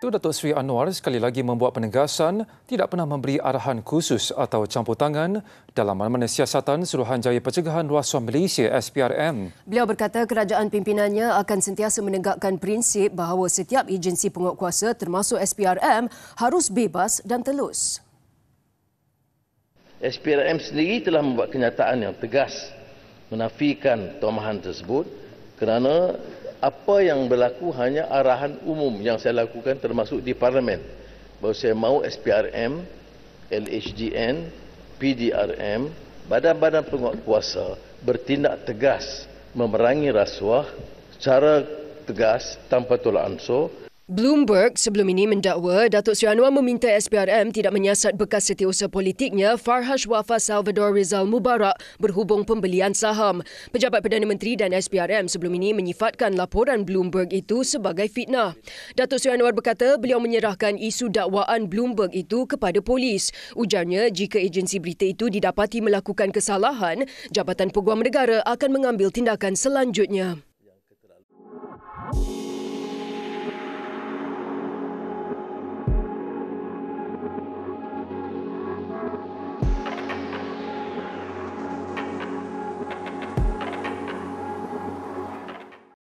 Itu Datuk Seri Anwar sekali lagi membuat penegasan tidak pernah memberi arahan khusus atau campur tangan dalam mana-mana siasatan Suruhanjaya Pencegahan rasuah Malaysia SPRM. Beliau berkata kerajaan pimpinannya akan sentiasa menegakkan prinsip bahawa setiap agensi penguatkuasa termasuk SPRM harus bebas dan telus. SPRM sendiri telah membuat kenyataan yang tegas menafikan tomahan tersebut kerana apa yang berlaku hanya arahan umum yang saya lakukan termasuk di parlimen bahawa saya mahu SPRM LHGN, PDRM badan-badan penguasa bertindak tegas memerangi rasuah secara tegas tanpa tolak ansur Bloomberg sebelum ini mendakwa Datuk Seri Anwar meminta SPRM tidak menyiasat bekas setiausaha politiknya Farhash Wafa Salvador Rizal Mubarak berhubung pembelian saham. Pejabat Perdana Menteri dan SPRM sebelum ini menyifatkan laporan Bloomberg itu sebagai fitnah. Datuk Seri Anwar berkata beliau menyerahkan isu dakwaan Bloomberg itu kepada polis. Ujarnya jika agensi berita itu didapati melakukan kesalahan, Jabatan Peguam Negara akan mengambil tindakan selanjutnya.